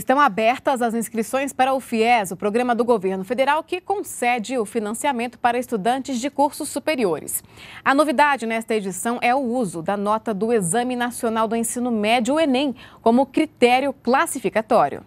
Estão abertas as inscrições para o FIES, o programa do governo federal que concede o financiamento para estudantes de cursos superiores. A novidade nesta edição é o uso da nota do Exame Nacional do Ensino Médio, o Enem, como critério classificatório.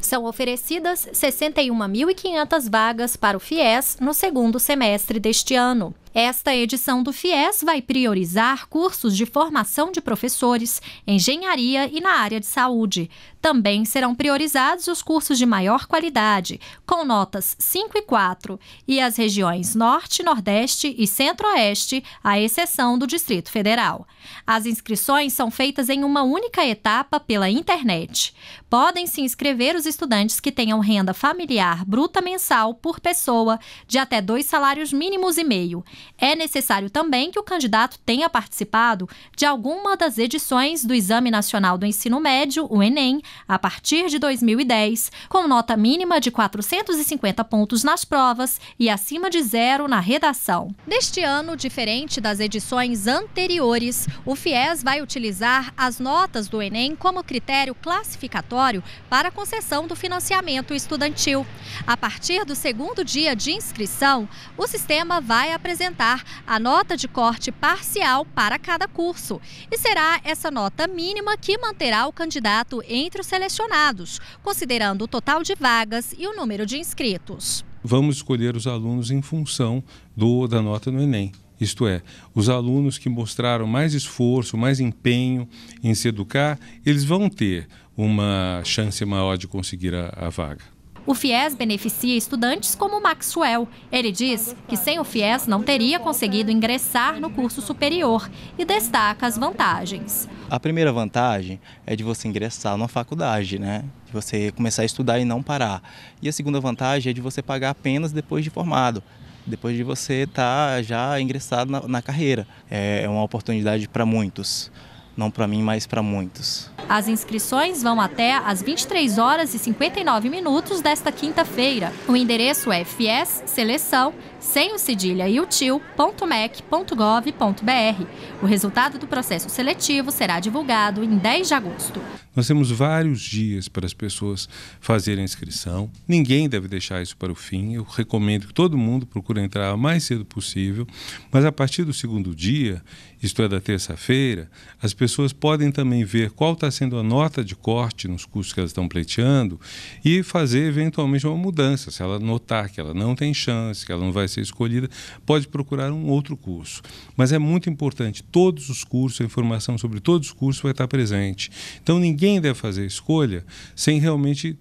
São oferecidas 61.500 vagas para o FIES no segundo semestre deste ano. Esta edição do FIES vai priorizar cursos de formação de professores, engenharia e na área de saúde. Também serão priorizados os cursos de maior qualidade, com notas 5 e 4, e as regiões Norte, Nordeste e Centro-Oeste, à exceção do Distrito Federal. As inscrições são feitas em uma única etapa pela internet. Podem se inscrever os estudantes que tenham renda familiar bruta mensal por pessoa de até dois salários mínimos e meio é necessário também que o candidato tenha participado de alguma das edições do Exame Nacional do Ensino Médio, o Enem, a partir de 2010, com nota mínima de 450 pontos nas provas e acima de zero na redação. Neste ano, diferente das edições anteriores, o FIES vai utilizar as notas do Enem como critério classificatório para a concessão do financiamento estudantil. A partir do segundo dia de inscrição, o sistema vai apresentar apresentar a nota de corte parcial para cada curso. E será essa nota mínima que manterá o candidato entre os selecionados, considerando o total de vagas e o número de inscritos. Vamos escolher os alunos em função do, da nota no Enem. Isto é, os alunos que mostraram mais esforço, mais empenho em se educar, eles vão ter uma chance maior de conseguir a, a vaga. O FIES beneficia estudantes como Maxwell. Ele diz que sem o FIES não teria conseguido ingressar no curso superior e destaca as vantagens. A primeira vantagem é de você ingressar numa faculdade, né? De você começar a estudar e não parar. E a segunda vantagem é de você pagar apenas depois de formado depois de você estar tá já ingressado na, na carreira. É, é uma oportunidade para muitos, não para mim, mas para muitos. As inscrições vão até às 23 horas e 59 minutos desta quinta-feira. O endereço é fies seleção sem o cedilha e o tio.mec.gov.br. O resultado do processo seletivo será divulgado em 10 de agosto. Nós temos vários dias para as pessoas fazerem a inscrição. Ninguém deve deixar isso para o fim. Eu recomendo que todo mundo procure entrar o mais cedo possível. Mas a partir do segundo dia, isto é, da terça-feira, as pessoas podem também ver qual está sendo a nota de corte nos cursos que elas estão pleiteando e fazer eventualmente uma mudança. Se ela notar que ela não tem chance, que ela não vai ser escolhida, pode procurar um outro curso. Mas é muito importante, todos os cursos, a informação sobre todos os cursos vai estar presente. Então ninguém quem deve fazer a escolha sem realmente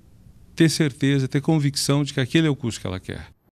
ter certeza, ter convicção de que aquele é o curso que ela quer.